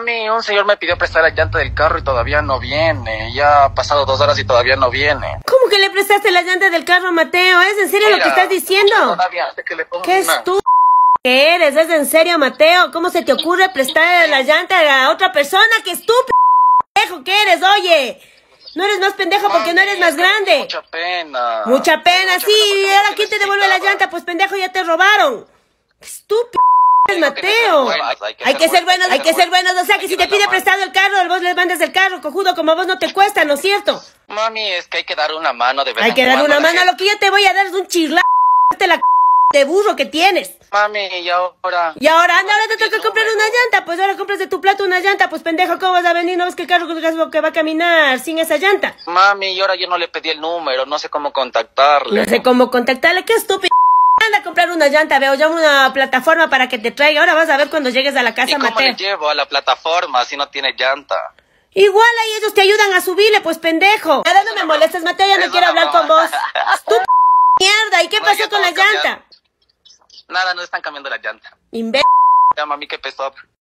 A mí un señor me pidió prestar la llanta del carro y todavía no viene. Ya ha pasado dos horas y todavía no viene. ¿Cómo que le prestaste la llanta del carro, Mateo? ¿Es en serio lo que estás diciendo? ¿Qué estúpido eres? ¿Es en serio, Mateo? ¿Cómo se te ocurre prestar la llanta a otra persona? ¡Qué estúpido! ¿Pendejo que eres, oye! No eres más pendejo porque no eres más grande. Mucha pena. Mucha pena, sí. ahora quién te devuelve la llanta? Pues pendejo, ya te robaron. Estúpido. Mateo. Hay que ser buenos, hay que ser buenos. O sea, que si te pide prestado el carro, vos le mandas el carro, cojudo, como a vos no te cuesta, ¿no es cierto? Mami, es que hay que dar una mano de verdad. Hay que dar una mano. Lo que yo te voy a dar es un chirla la de burro que tienes. Mami, y ahora. Y ahora, anda, ahora te toca comprar una llanta. Pues ahora compras de tu plato una llanta. Pues pendejo, ¿cómo vas a venir? No ves que el carro que va a caminar sin esa llanta. Mami, y ahora yo no le pedí el número. No sé cómo contactarle. No sé cómo contactarle. Qué estúpido a comprar una llanta, veo ya una plataforma para que te traiga. Ahora vas a ver cuando llegues a la casa, ¿Y cómo le llevo a la plataforma si no tiene llanta? Igual ahí ellos te ayudan a subirle, pues pendejo. Nada no me molestes, Mateo, ya no quiero hablar con vos. ¡Tú mierda! ¿Y qué pasó con la llanta? Nada, no están cambiando la llanta. Llama a mami, que pesó